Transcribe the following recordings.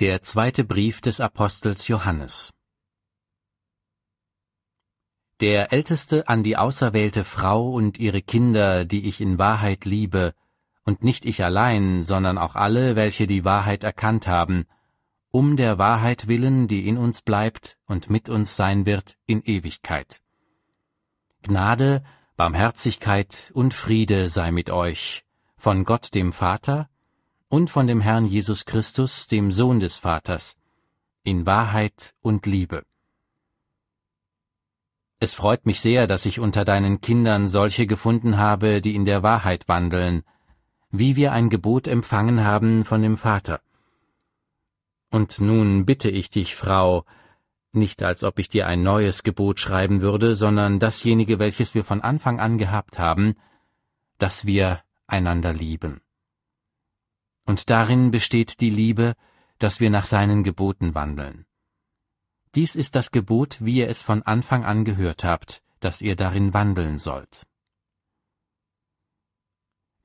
Der zweite Brief des Apostels Johannes Der Älteste an die auserwählte Frau und ihre Kinder, die ich in Wahrheit liebe, und nicht ich allein, sondern auch alle, welche die Wahrheit erkannt haben, um der Wahrheit willen, die in uns bleibt und mit uns sein wird in Ewigkeit. Gnade, Barmherzigkeit und Friede sei mit euch, von Gott dem Vater und von dem Herrn Jesus Christus, dem Sohn des Vaters, in Wahrheit und Liebe. Es freut mich sehr, dass ich unter deinen Kindern solche gefunden habe, die in der Wahrheit wandeln, wie wir ein Gebot empfangen haben von dem Vater. Und nun bitte ich dich, Frau, nicht als ob ich dir ein neues Gebot schreiben würde, sondern dasjenige, welches wir von Anfang an gehabt haben, dass wir einander lieben. Und darin besteht die Liebe, dass wir nach seinen Geboten wandeln. Dies ist das Gebot, wie ihr es von Anfang an gehört habt, dass ihr darin wandeln sollt.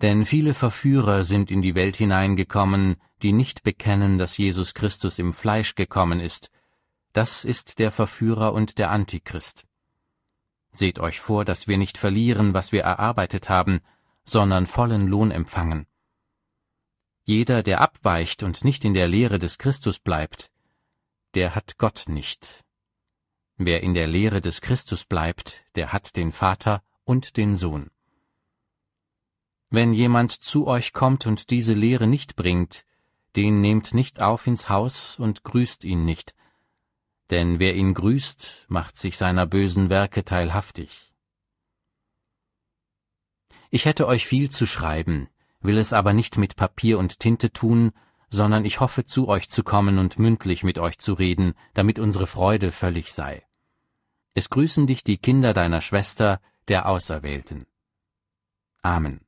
Denn viele Verführer sind in die Welt hineingekommen, die nicht bekennen, dass Jesus Christus im Fleisch gekommen ist. Das ist der Verführer und der Antichrist. Seht euch vor, dass wir nicht verlieren, was wir erarbeitet haben, sondern vollen Lohn empfangen. Jeder, der abweicht und nicht in der Lehre des Christus bleibt, der hat Gott nicht. Wer in der Lehre des Christus bleibt, der hat den Vater und den Sohn. Wenn jemand zu euch kommt und diese Lehre nicht bringt, den nehmt nicht auf ins Haus und grüßt ihn nicht, denn wer ihn grüßt, macht sich seiner bösen Werke teilhaftig. Ich hätte euch viel zu schreiben, will es aber nicht mit Papier und Tinte tun, sondern ich hoffe zu euch zu kommen und mündlich mit euch zu reden, damit unsere Freude völlig sei. Es grüßen dich die Kinder deiner Schwester, der Auserwählten. Amen.